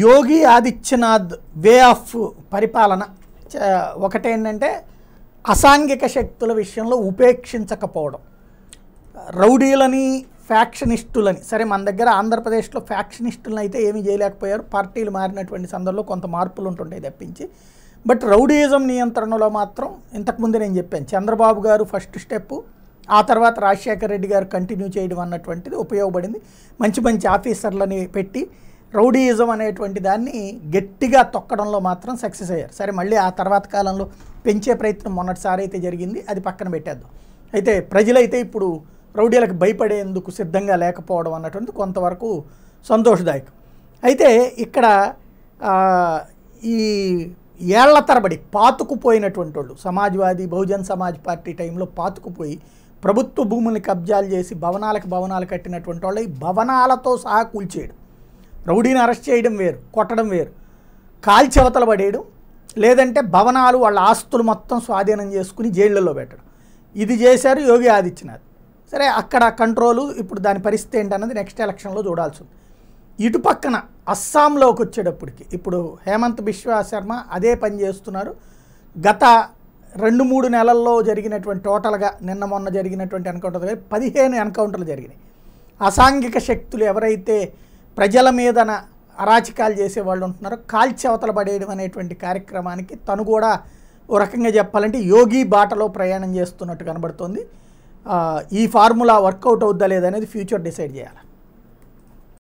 Yogi Adityanath way of పరిపాలన ఒకటేంటంటే అసాంఘిక శక్తుల విషయంలో ఉపేక్షించకపోవడం రౌడీలని ఫ్యాక్షనిస్టులని సరే మన దగ్గర ఆంధ్రప్రదేశ్లో ఫ్యాక్షనిస్టులను అయితే ఏమీ చేయలేకపోయారు పార్టీలు మారినటువంటి సందర్భంలో కొంత మార్పులు ఉంటుంటాయి తప్పించి బట్ రౌడీయిజం నియంత్రణలో మాత్రం ఇంతకుముందు నేను చెప్పాను చంద్రబాబు గారు ఫస్ట్ స్టెప్ ఆ తర్వాత రాజశేఖర రెడ్డి గారు కంటిన్యూ చేయడం అన్నటువంటిది ఉపయోగపడింది మంచి మంచి ఆఫీసర్లని పెట్టి రౌడీయిజం అనేటువంటి దాన్ని గట్టిగా తొక్కడంలో మాత్రం సక్సెస్ అయ్యారు సరే మళ్ళీ ఆ తర్వాత కాలంలో పెంచే ప్రయత్నం మొన్నటిసారి అయితే జరిగింది అది పక్కన పెట్టేద్దాం అయితే ప్రజలైతే ఇప్పుడు రౌడీలకు భయపడేందుకు సిద్ధంగా లేకపోవడం అన్నటువంటి కొంతవరకు సంతోషదాయకం అయితే ఇక్కడ ఈ ఏళ్ల తరబడి పాతుకుపోయినటువంటి వాళ్ళు సమాజ్వాదీ బహుజన్ సమాజ్ పార్టీ టైంలో పాతుకుపోయి ప్రభుత్వ భూముల్ని కబ్జాలు చేసి భవనాలకు భవనాలు కట్టినటువంటి వాళ్ళు ఈ భవనాలతో సహా కూల్చేయడం రౌడీని అరెస్ట్ చేయడం వేరు కొట్టడం వేరు కాల్చెవతల పడేయడం లేదంటే భవనాలు వాళ్ళ ఆస్తులు మొత్తం స్వాధీనం చేసుకుని జైళ్ళల్లో పెట్టడం ఇది చేశారు యోగి ఆదిత్యనాథ్ సరే అక్కడ కంట్రోలు ఇప్పుడు దాని పరిస్థితి ఏంటన్నది నెక్స్ట్ ఎలక్షన్లో చూడాల్సి ఉంది ఇటు పక్కన అస్సాంలోకి వచ్చేటప్పటికి ఇప్పుడు హేమంత్ బిశ్వా శర్మ అదే పని చేస్తున్నారు గత రెండు మూడు నెలల్లో జరిగినటువంటి టోటల్గా నిన్న మొన్న జరిగినటువంటి ఎన్కౌంటర్ పదిహేను ఎన్కౌంటర్లు జరిగినాయి అసాంఘిక శక్తులు ఎవరైతే ప్రజల మీదన అరాచకాలు చేసేవాళ్ళు ఉంటున్నారు కాల్చి అవతల పడేయడం అనేటువంటి కార్యక్రమానికి తను కూడా ఓ రకంగా చెప్పాలంటే యోగి బాటలో ప్రయాణం చేస్తున్నట్టు కనబడుతోంది ఈ ఫార్ములా వర్కౌట్ అవుద్దా లేదనేది ఫ్యూచర్ డిసైడ్ చేయాలి